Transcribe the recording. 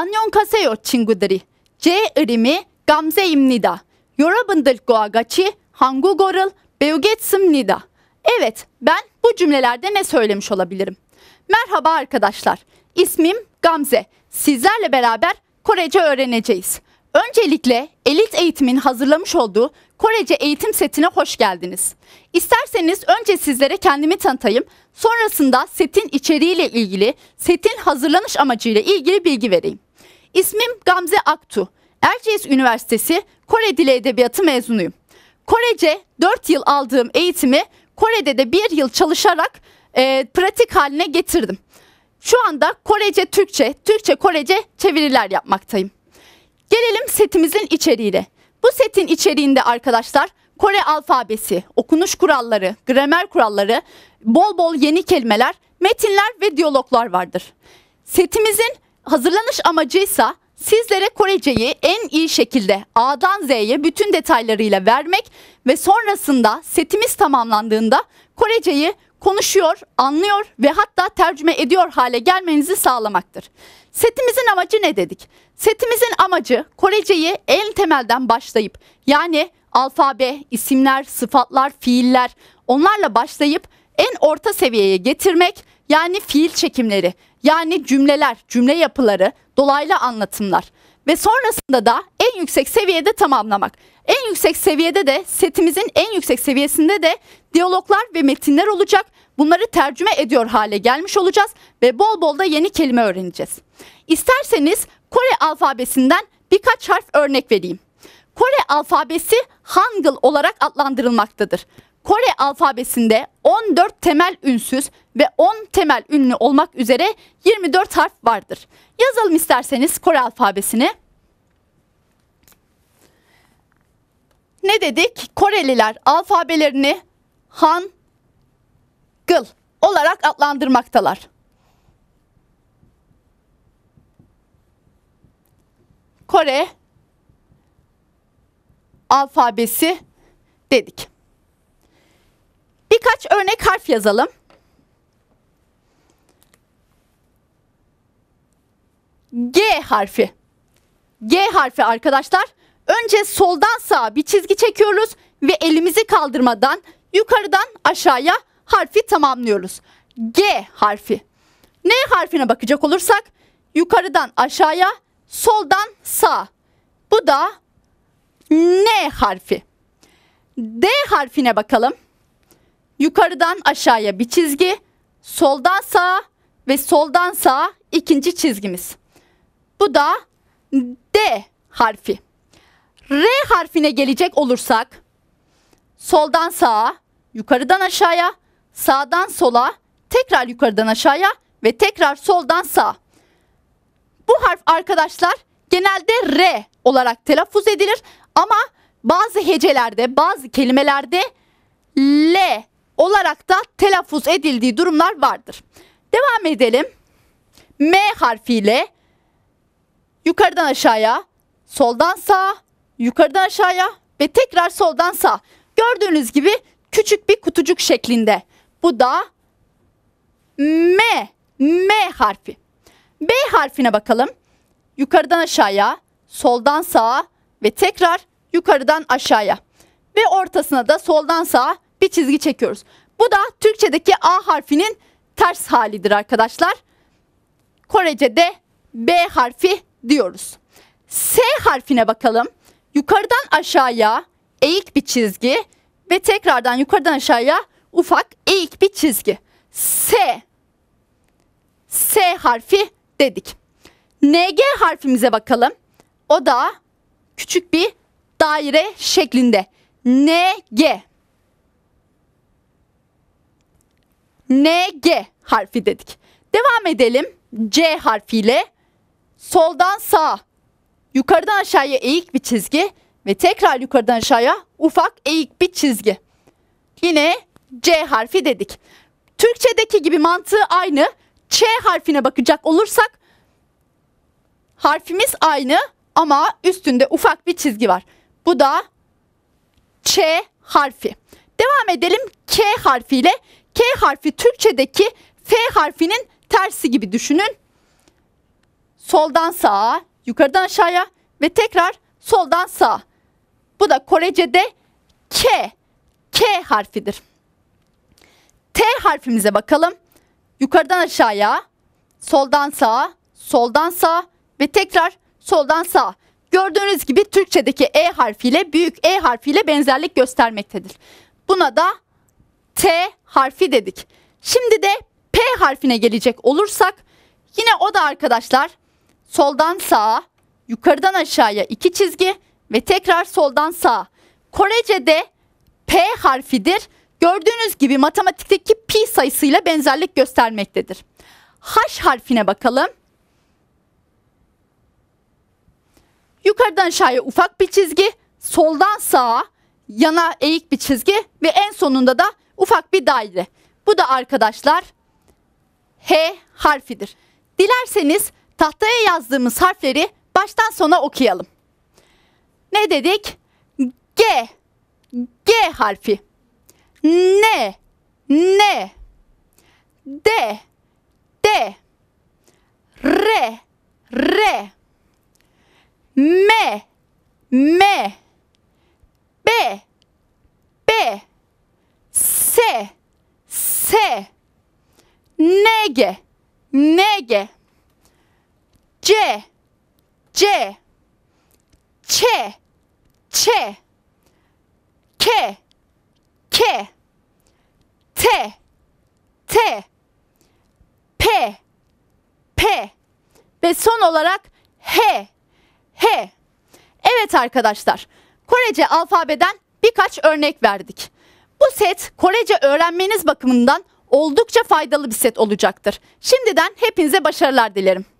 안녕하세요, 친구들이. 제 이름이 감세입니다. 여러분들과 같이 한국어를 배우겠습니다. Evet, ben bu cümlelerde ne söylemiş olabilirim? Merhaba arkadaşlar, ismim Gamze. Sizlerle beraber Korece öğreneceğiz. Öncelikle Elit Eğitim'in hazırlamış olduğu Korece eğitim setine hoş geldiniz. İsterseniz önce sizlere kendimi tanıtayım, sonrasında setin içeriğiyle ilgili, setin hazırlanış amacıyla ilgili bilgi vereyim. İsmim Gamze Aktu. Erciyes Üniversitesi Kore Dili Edebiyatı mezunuyum. Korece 4 yıl aldığım eğitimi Kore'de de 1 yıl çalışarak e, pratik haline getirdim. Şu anda Korece Türkçe, Türkçe Korece çeviriler yapmaktayım. Gelelim setimizin içeriğine. Bu setin içeriğinde arkadaşlar Kore alfabesi, okunuş kuralları, gramer kuralları, bol bol yeni kelimeler, metinler ve diyaloglar vardır. Setimizin hazırlanış amacıysa sizlere Korece'yi en iyi şekilde A'dan Z'ye bütün detaylarıyla vermek ve sonrasında setimiz tamamlandığında Korece'yi konuşuyor, anlıyor ve hatta tercüme ediyor hale gelmenizi sağlamaktır. Setimizin amacı ne dedik? Setimizin amacı Korece'yi en temelden başlayıp yani alfabe, isimler, sıfatlar, fiiller onlarla başlayıp en orta seviyeye getirmek yani fiil çekimleri yani cümleler, cümle yapıları, dolaylı anlatımlar ve sonrasında da en yüksek seviyede tamamlamak. En yüksek seviyede de setimizin en yüksek seviyesinde de diyaloglar ve metinler olacak. Bunları tercüme ediyor hale gelmiş olacağız ve bol bol da yeni kelime öğreneceğiz. İsterseniz Kore alfabesinden birkaç harf örnek vereyim. Kore alfabesi Hangul olarak adlandırılmaktadır. Kore alfabesinde 14 temel ünsüz ve 10 temel ünlü olmak üzere 24 harf vardır. Yazalım isterseniz Kore alfabesini. Ne dedik? Koreliler alfabelerini Han, Gıl olarak adlandırmaktalar. Kore alfabesi dedik. Birkaç örnek harf yazalım. G harfi. G harfi arkadaşlar. Önce soldan sağa bir çizgi çekiyoruz ve elimizi kaldırmadan yukarıdan aşağıya harfi tamamlıyoruz. G harfi. N harfine bakacak olursak yukarıdan aşağıya, soldan sağa. Bu da N harfi. D harfine bakalım yukarıdan aşağıya bir çizgi, soldan sağa ve soldan sağa ikinci çizgimiz. Bu da D harfi. R harfine gelecek olursak soldan sağa, yukarıdan aşağıya, sağdan sola, tekrar yukarıdan aşağıya ve tekrar soldan sağa. Bu harf arkadaşlar genelde R olarak telaffuz edilir ama bazı hecelerde, bazı kelimelerde L olarak da telaffuz edildiği durumlar vardır. Devam edelim. M harfiyle yukarıdan aşağıya, soldan sağa, yukarıdan aşağıya ve tekrar soldan sağa. Gördüğünüz gibi küçük bir kutucuk şeklinde. Bu da M, M harfi. B harfine bakalım. Yukarıdan aşağıya, soldan sağa ve tekrar yukarıdan aşağıya. Ve ortasına da soldan sağa bir çizgi çekiyoruz. Bu da Türkçedeki A harfinin ters halidir arkadaşlar. Korece'de B harfi diyoruz. S harfine bakalım. Yukarıdan aşağıya eğik bir çizgi ve tekrardan yukarıdan aşağıya ufak eğik bir çizgi. S. S harfi dedik. NG harfimize bakalım. O da küçük bir daire şeklinde. NG. N g harfi dedik. Devam edelim. C harfiyle soldan sağa yukarıdan aşağıya eğik bir çizgi ve tekrar yukarıdan aşağıya ufak eğik bir çizgi. Yine C harfi dedik. Türkçedeki gibi mantığı aynı. Ç harfine bakacak olursak harfimiz aynı ama üstünde ufak bir çizgi var. Bu da Ç harfi. Devam edelim K harfiyle K harfi Türkçedeki F harfinin tersi gibi düşünün. Soldan sağa, yukarıdan aşağıya ve tekrar soldan sağa. Bu da Korece'de K, K harfidir. T harfimize bakalım. Yukarıdan aşağıya, soldan sağa, soldan sağa ve tekrar soldan sağa. Gördüğünüz gibi Türkçedeki E harfiyle büyük E harfiyle benzerlik göstermektedir. Buna da T harfi dedik. Şimdi de P harfine gelecek olursak yine o da arkadaşlar soldan sağa, yukarıdan aşağıya iki çizgi ve tekrar soldan sağa. Korece'de P harfidir. Gördüğünüz gibi matematikteki pi sayısıyla benzerlik göstermektedir. H harfine bakalım. Yukarıdan aşağıya ufak bir çizgi, soldan sağa yana eğik bir çizgi ve en sonunda da ufak bir daire. Bu da arkadaşlar H harfidir. Dilerseniz tahtaya yazdığımız harfleri baştan sona okuyalım. Ne dedik? G. G harfi. N. N. D. D. R. R. M. M. B. E, S, NG, NG, C, C, Ç, Ç, K, K, T, T, P, P ve son olarak H, H. Evet arkadaşlar, Korece alfabeden birkaç örnek verdik. Bu set Korece öğrenmeniz bakımından oldukça faydalı bir set olacaktır. Şimdiden hepinize başarılar dilerim.